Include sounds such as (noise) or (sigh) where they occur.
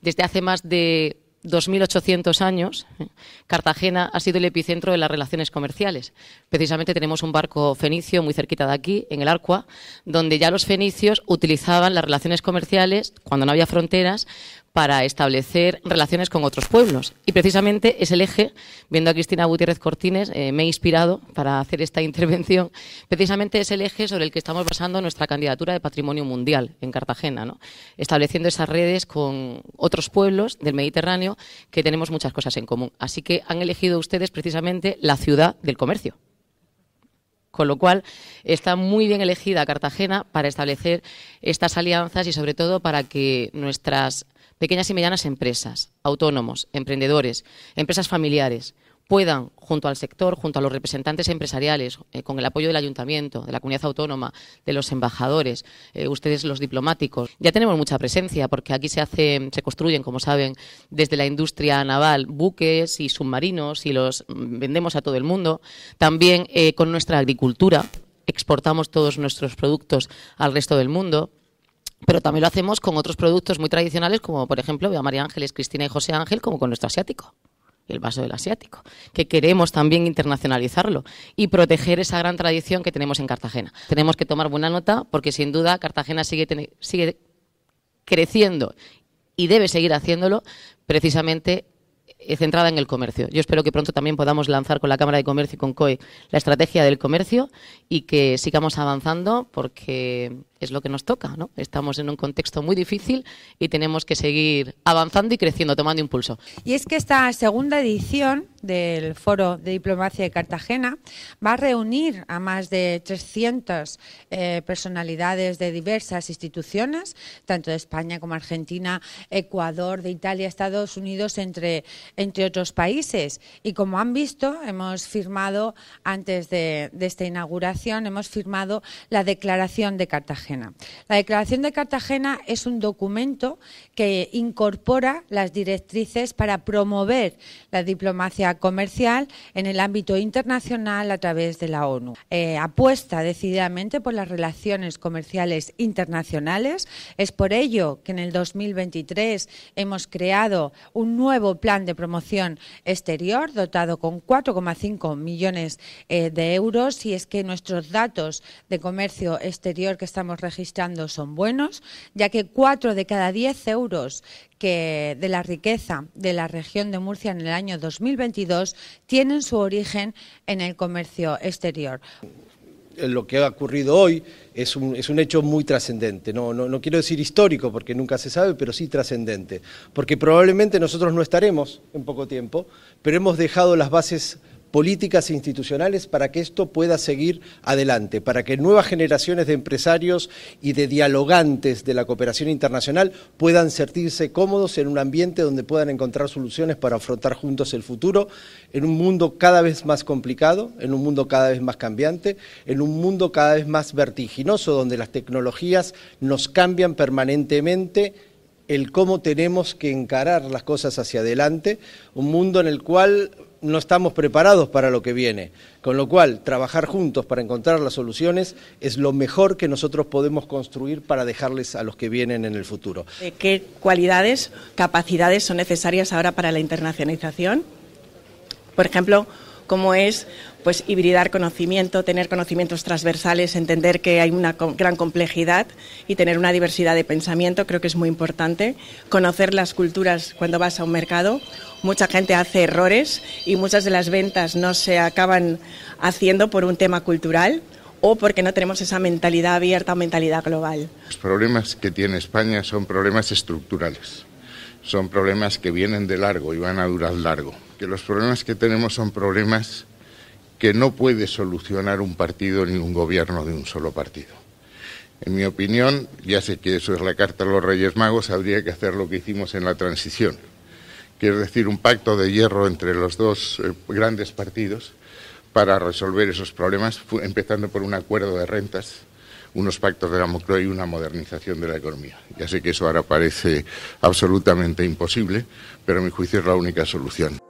desde hace más de 2.800 años, ¿eh? Cartagena ha sido el epicentro de las relaciones comerciales. Precisamente tenemos un barco fenicio muy cerquita de aquí, en el Arcua, donde ya los fenicios utilizaban las relaciones comerciales, cuando no había fronteras, para establecer relaciones con otros pueblos. Y precisamente es el eje, viendo a Cristina Gutiérrez Cortines, eh, me he inspirado para hacer esta (laughs) intervención, precisamente es el eje sobre el que estamos basando nuestra candidatura de patrimonio mundial en Cartagena, ¿no? estableciendo esas redes con otros pueblos del Mediterráneo que tenemos muchas cosas en común. Así que han elegido ustedes precisamente la ciudad del comercio con lo cual está muy bien elegida Cartagena para establecer estas alianzas y sobre todo para que nuestras pequeñas y medianas empresas, autónomos, emprendedores, empresas familiares, puedan, junto al sector, junto a los representantes empresariales, eh, con el apoyo del ayuntamiento, de la comunidad autónoma, de los embajadores, eh, ustedes los diplomáticos. Ya tenemos mucha presencia porque aquí se, hace, se construyen, como saben, desde la industria naval buques y submarinos y los mm, vendemos a todo el mundo. También eh, con nuestra agricultura exportamos todos nuestros productos al resto del mundo pero también lo hacemos con otros productos muy tradicionales, como por ejemplo, veo a María Ángeles, Cristina y José Ángel, como con nuestro asiático el vaso del asiático, que queremos también internacionalizarlo y proteger esa gran tradición que tenemos en Cartagena. Tenemos que tomar buena nota porque sin duda Cartagena sigue, sigue creciendo y debe seguir haciéndolo precisamente eh, centrada en el comercio. Yo espero que pronto también podamos lanzar con la Cámara de Comercio y con COE la estrategia del comercio y que sigamos avanzando porque es lo que nos toca, ¿no? Estamos en un contexto muy difícil y tenemos que seguir avanzando y creciendo, tomando impulso. Y es que esta segunda edición del Foro de Diplomacia de Cartagena va a reunir a más de 300 eh, personalidades de diversas instituciones, tanto de España como Argentina, Ecuador, de Italia, Estados Unidos, entre, entre otros países. Y como han visto, hemos firmado, antes de, de esta inauguración, hemos firmado la Declaración de Cartagena la Declaración de Cartagena es un documento que incorpora las directrices para promover la diplomacia comercial en el ámbito internacional a través de la ONU. Eh, apuesta decididamente por las relaciones comerciales internacionales. Es por ello que en el 2023 hemos creado un nuevo plan de promoción exterior dotado con 4,5 millones eh, de euros y es que nuestros datos de comercio exterior que estamos registrando son buenos, ya que cuatro de cada diez euros que de la riqueza de la región de Murcia en el año 2022 tienen su origen en el comercio exterior eh, lo que ha ocurrido hoy es un, hecho muy trascendente. No, no, no, quiero decir histórico, porque nunca se sabe, pero sí trascendente. Porque probablemente nosotros no estaremos en poco tiempo, pero hemos dejado las bases políticas institucionales para que esto pueda seguir adelante, para que nuevas generaciones de empresarios y de dialogantes de la cooperación internacional puedan sentirse cómodos en un ambiente donde puedan encontrar soluciones para afrontar juntos el futuro, en un mundo cada vez más complicado, en un mundo cada vez más cambiante, en un mundo cada vez más vertiginoso, donde las tecnologías nos cambian permanentemente el cómo tenemos que encarar las cosas hacia adelante, un mundo en el cual no estamos preparados para lo que viene. Con lo cual, trabajar juntos para encontrar las soluciones es lo mejor que nosotros podemos construir para dejarles a los que vienen en el futuro. ¿Qué cualidades, capacidades son necesarias ahora para la internacionalización? Por ejemplo, como es pues hibridar conocimiento, tener conocimientos transversales, entender que hay una gran complejidad y tener una diversidad de pensamiento, creo que es muy importante. Conocer las culturas cuando vas a un mercado. Mucha gente hace errores y muchas de las ventas no se acaban haciendo por un tema cultural o porque no tenemos esa mentalidad abierta o mentalidad global. Los problemas que tiene España son problemas estructurales, son problemas que vienen de largo y van a durar largo que los problemas que tenemos son problemas que no puede solucionar un partido ni un gobierno de un solo partido. En mi opinión, ya sé que eso es la carta de los Reyes Magos, habría que hacer lo que hicimos en la transición, que es decir, un pacto de hierro entre los dos eh, grandes partidos para resolver esos problemas, empezando por un acuerdo de rentas, unos pactos de la Mocro y una modernización de la economía. Ya sé que eso ahora parece absolutamente imposible, pero a mi juicio es la única solución.